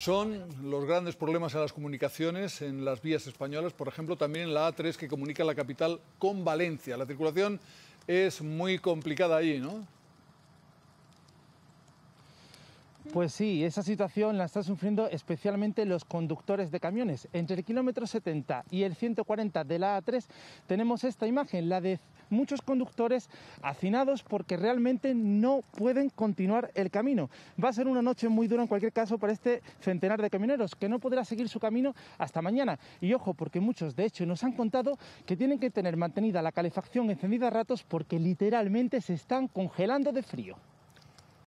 Son los grandes problemas en las comunicaciones, en las vías españolas, por ejemplo, también en la A3 que comunica la capital con Valencia. La circulación es muy complicada allí, ¿no? Pues sí, esa situación la están sufriendo especialmente los conductores de camiones. Entre el kilómetro 70 y el 140 de la A3 tenemos esta imagen, la de muchos conductores hacinados porque realmente no pueden continuar el camino. Va a ser una noche muy dura en cualquier caso para este centenar de camioneros que no podrá seguir su camino hasta mañana. Y ojo, porque muchos de hecho nos han contado que tienen que tener mantenida la calefacción encendida a ratos porque literalmente se están congelando de frío.